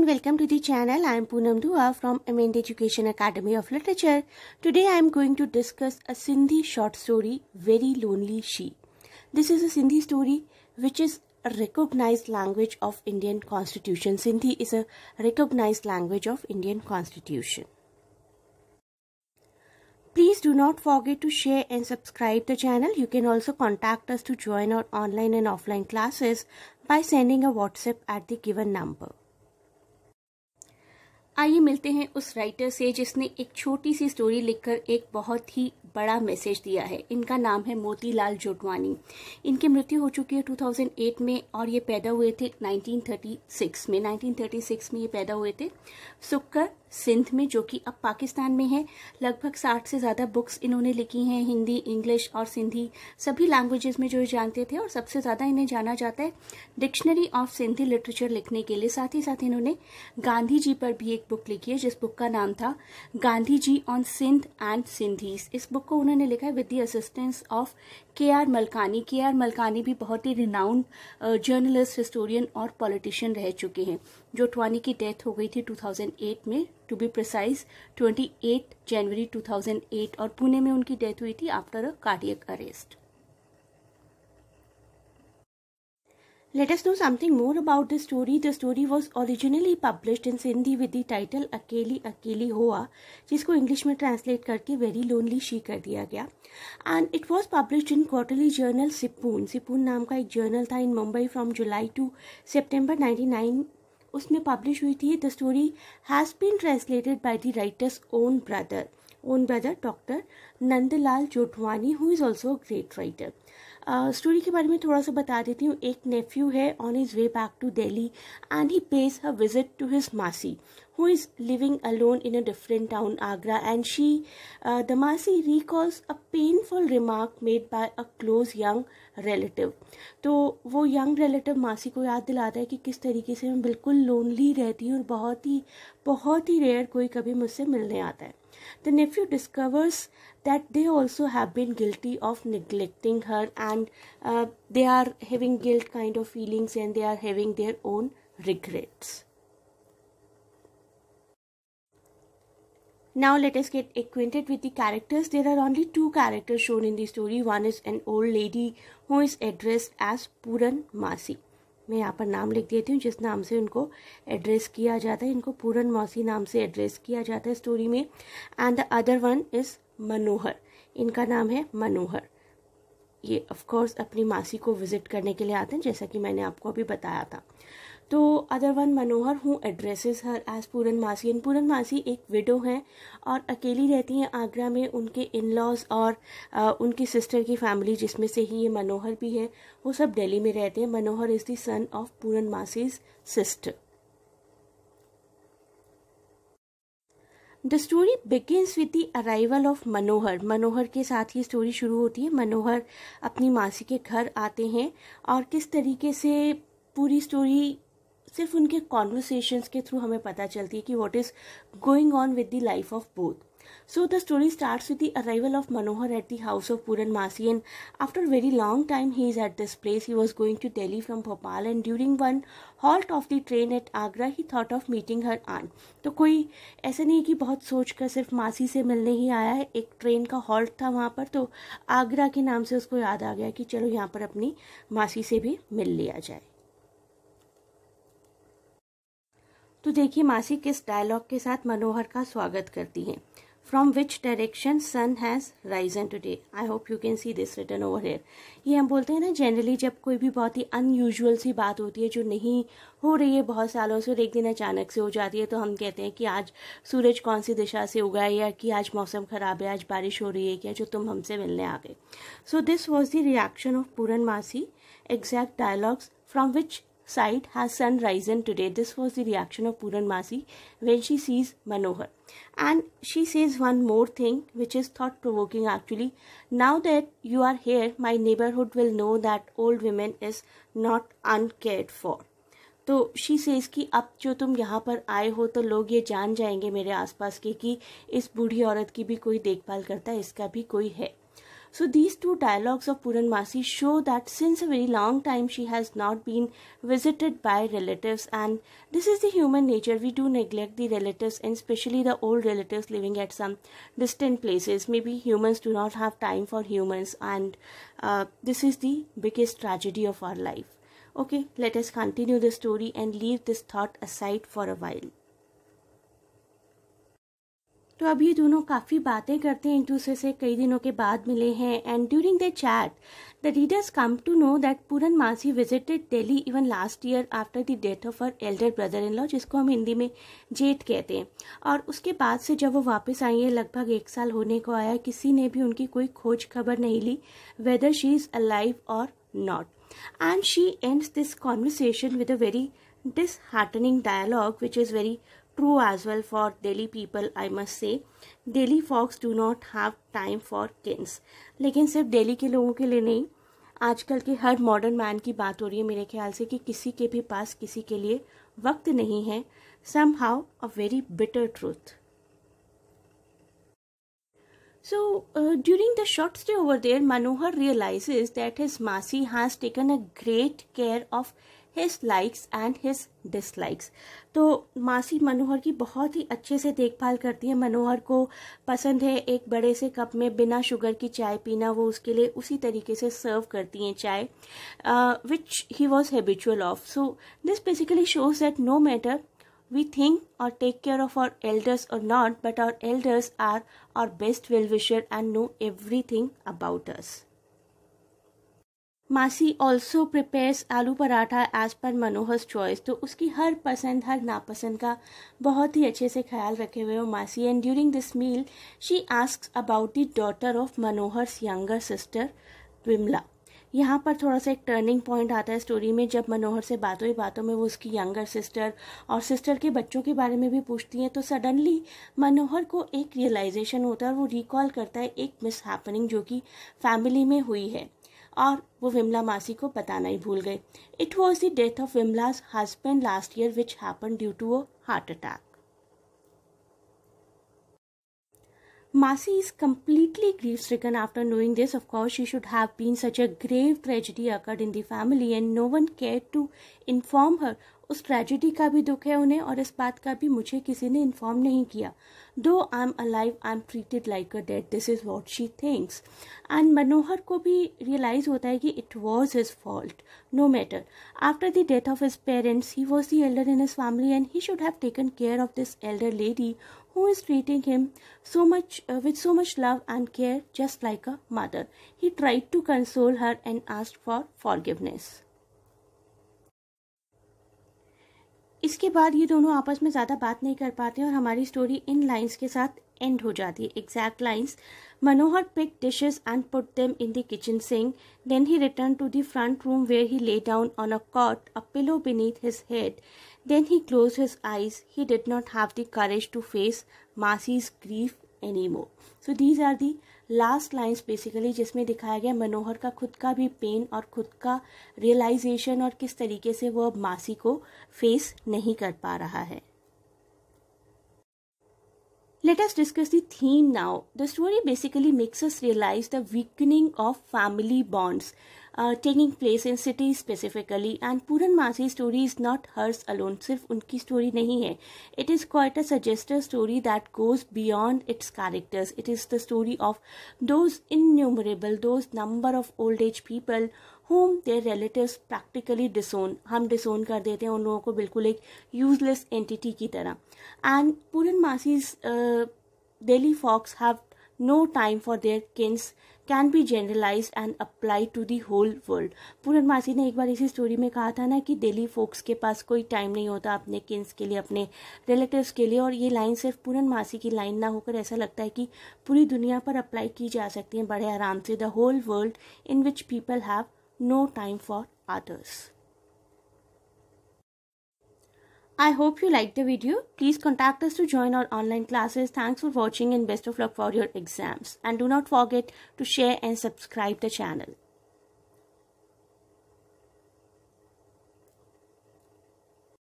and welcome to the channel. I am Poonam Dua from Amend Education Academy of Literature. Today I am going to discuss a Sindhi short story, Very Lonely She. This is a Sindhi story which is a recognized language of Indian Constitution. Sindhi is a recognized language of Indian Constitution. Please do not forget to share and subscribe the channel. You can also contact us to join our online and offline classes by sending a WhatsApp at the given number. आइए मिलते हैं उस writer से जिसने एक छोटी सी story लिखकर एक बहुत ही बड़ा मैसेज दिया है इनका नाम है मोतीलाल जोटवानी इनकी मृत्यु हो चुकी है 2008 में और ये पैदा हुए थे 1936 में 1936 में ये पैदा हुए थे सुक्कर सिंध में जो कि अब पाकिस्तान में है लगभग साठ से ज़्यादा बुक्स इन्होंने लिखी हैं हिंदी इंग्लिश और सिंधी सभी लैंग्वेजेस में जो ये जानते थे और सबसे ज़्यादा इन्हें जाना जाता है डिक्शनरी ऑफ सिंधी लिटरेचर लिखने के लिए साथ ही साथ इन्होंने गांधी जी पर भी एक बुक लिखी है जिस बुक का नाम था गांधी जी ऑन सिंध एंड सिंधीज इस बुक को उन्होंने लिखा है with the assistance of K R Malkani K R Malkani भी बहुत ही रिनाउंड जर्नलिस्ट हिस्टोरियन और पॉलिटिशियन रह चुके हैं जो ट्वानी की डेथ हो गई थी टू में टू बी प्रिसाइज 28 जनवरी 2008 और पुणे में उनकी डेथ हुई थी after a cardiac arrest let us know something more about the story the story was originally published in Sindhi with the title अकेली अकेली हुआ जिसको इंग्लिश में ट्रांसलेट करके वेरी लोनली शी कर दिया गया and it was publish in quarterly journal Sipun Sipun नाम का एक जर्नल था in Mumbai from July to September ninety nine उसमें पब्लिश हुई थी the story has been translated by the writers own brother own brother Dr. Nandlal Jotwani who is also a great writer story के बारे में थोड़ा सा बता देती हूँ एक नेफ्यू है on his way back to Delhi and he pays a visit to his masi who is living alone in a different town Agra and she the masi recalls a painful remark made by a close young relative तो वो young relative मासी को याद दिलाता है कि किस तरीके से मैं बिल्कुल लोनली रहती हूँ और बहुत ही बहुत ही रेयर कोई कभी मुझसे मिलने आता है The nephew discovers that they also have been guilty of neglecting her and uh, they are having guilt kind of feelings and they are having their own regrets. Now let us get acquainted with the characters. There are only two characters shown in the story. One is an old lady who is addressed as Puran Masi मैं यहाँ पर नाम लिख देती हूँ जिस नाम से उनको एड्रेस किया जाता है इनको पूरन मौसी नाम से एड्रेस किया जाता है स्टोरी में and the other one is Manohar इनका नाम है मनोहर ये ऑफ कोर्स अपनी मासी को विज़िट करने के लिए आते हैं जैसा कि मैंने आपको अभी बताया था तो अदर वन मनोहर हूँ addresses her as Puran masi and पूरन मासी एक विडो हैं और अकेली रहती हैं आगरा में उनके इन लॉज और आ, उनकी सिस्टर की फैमिली जिसमें से ही ये मनोहर भी है वो सब दिल्ली में रहते हैं Manohar is the son of Puran masi's sister the story begins with the arrival of Manohar Manohar के साथ ये स्टोरी शुरू होती है मनोहर अपनी मासी के घर आते हैं और किस तरीके से पूरी स्टोरी सिर्फ उनके कॉन्वर्सेशंस के थ्रू हमें पता चलती है कि what is going on with the life of both so the story start with the arrival of Manohar at the house of Puran masi and after very long time he is at this place he was going to Delhi from Bhopal and during one halt of the train at Agra he thought of meeting her aunt तो कोई ऐसा नहीं है कि बहुत सोचकर सिर्फ मासी से मिलने ही आया है एक ट्रेन का हॉल्ट था वहाँ पर तो आगरा के नाम से उसको याद आ गया कि चलो यहाँ पर अपनी मासी से भी मिल लिया जाए तो देखिए मासी किस डायलॉग के साथ मनोहर का स्वागत करती हैं from which direction sun has risen today I hope you can see this return over here ये हम बोलते हैं ना जनरली जब कोई भी बहुत ही अनयूजल सी बात होती है जो नहीं हो रही है बहुत सालों से और एक दिन अचानक से हो जाती है तो हम कहते हैं कि आज सूरज कौन सी दिशा से उगा है या कि आज मौसम ख़राब है आज बारिश हो रही है क्या जो तुम हमसे मिलने आ गए so this was the reaction of Puran masi exact dialogues from which side has sun risen today this was the reaction of Puran Masi when she sees Manohar and she says one more thing which is thought provoking actually now that you are here my neighborhood will know that old women is not uncared for तो she says कि अब जो तुम यहाँ पर आए हो तो लोग ये जान जाएंगे मेरे आसपास के कि इस बूढ़ी औरत की भी कोई देखभाल करता है इसका भी कोई है So these two dialogues of Puranmasi show that since a very long time she has not been visited by relatives and this is the human nature. We do neglect the relatives and especially the old relatives living at some distant places. Maybe humans do not have time for humans and uh, this is the biggest tragedy of our life. Okay, let us continue the story and leave this thought aside for a while. तो अब ये दोनों काफ़ी बातें करते हैं एक दूसरे से कई दिनों के बाद मिले हैं and during the chat the readers come to know that Puran masi visited Delhi even last year after the death of her elder brother in law जिसको हम हिंदी में जेठ कहते हैं और उसके बाद से जब वो वापस आई है लगभग एक साल होने को आया किसी ने भी उनकी कोई खोज खबर नहीं ली वेदर शी इज़ अलाइव और not and she and this conversation with a very disheartening dialogue which is very true as well for Delhi people I must say. Delhi folks do not have time for kins. लेकिन सिर्फ दिल्ली के लोगों के लिए नहीं आजकल के हर modern man की बात हो रही है मेरे ख्याल से कि किसी के भी पास किसी के लिए वक्त नहीं है somehow a very bitter truth So, uh, during the short stay over there, Manohar realizes that his Masi has taken a great care of his likes and his dislikes तो मासी मनोहर की बहुत ही अच्छे से देखभाल करती है मनोहर को पसंद है एक बड़े से कप में बिना शुगर की चाय पीना वो उसके लिए उसी तरीके से सर्व करती हैं चाय which he was habitual of so this basically shows that no matter we think और take care of our elders और not but our elders are our best well wisher and know everything about us Masi also prepares आलू paratha as per मनोहर choice तो उसकी हर पसंद हर नापसंद का बहुत ही अच्छे से ख्याल रखे हुए हो Masi and during this meal she ask about the daughter of Manohar's younger sister Vimla यहाँ पर थोड़ा सा एक टर्निंग पॉइंट आता है स्टोरी में जब मनोहर से बातों ही बातों में वो उसकी यंगर सिस्टर और सिस्टर के बच्चों के बारे में भी पूछती हैं तो सडनली मनोहर को एक रियलाइजेशन होता है और वो रिकॉल करता है एक मिस हैपनिंग जो कि फैमिली में हुई है और वो विमला मासी को बताना ही भूल गए it was the death of Vimla's husband last year which happen due to a heart attack Masi is completely grief stricken after knowing this of course she should have been such a grave tragedy occurred in the family and no one care to inform her उस tragedy का भी दुख है उन्हें और इस बात का भी मुझे किसी ने इन्फॉर्म नहीं किया though I am alive I am treated like a dead this is what she thinks and Manohar को भी रियलाइज होता है कि it was his fault no matter after the death of his parents he was the elder in his family and he should have taken care of this elder lady who is treating him so much with so much love and care just like a mother he tried to console her and asked for for इसके बाद ये दोनों आपस में ज़्यादा बात नहीं कर पाते और हमारी स्टोरी इन लाइंस के साथ एंड हो जाती है exact lines Manohar pick dishes and put them in the kitchen sink then he return to the front room where he lay down on a cot a pillow beneath his head then he close his eyes he did not have the courage to face Masi's grief anymore. So these are the last lines basically जिसमें दिखाया गया मनोहर का खुद का भी pen और खुद का रियलाइजेशन और किस तरीके से वो अब मासी को फेस नहीं कर पा रहा है Let us discuss the theme now. The story basically makes us realize the weakening of family bonds. Uh, taking place in cities specifically and Puran Masi's story is not hers alone. Sirf unki story nahi hai. It is quite a suggestive story that goes beyond its characters. It is the story of those innumerable, those number of old age people whom their relatives practically disown. Hum disown kar dete hain un ko bilkul ek useless entity ki tarah. And Puran Masi's uh, Delhi Fox have no time for their kin's can be generalise and apply to the whole world Pooran Masi ने एक बार इसी story में कहा था ना कि daily focus के पास कोई टाइम नहीं होता अपने किन्स के लिए अपने रिलेटिव्स के लिए और ये लाइन सिर्फ पूरन मासी की लाइन ना होकर ऐसा लगता है कि पूरी दुनिया पर अप्लाई की जा सकती है बड़े आराम से the whole world in which people have no time for others I hope you liked the video. Please contact us to join our online classes. Thanks for watching and best of luck for your exams. And do not forget to share and subscribe the channel.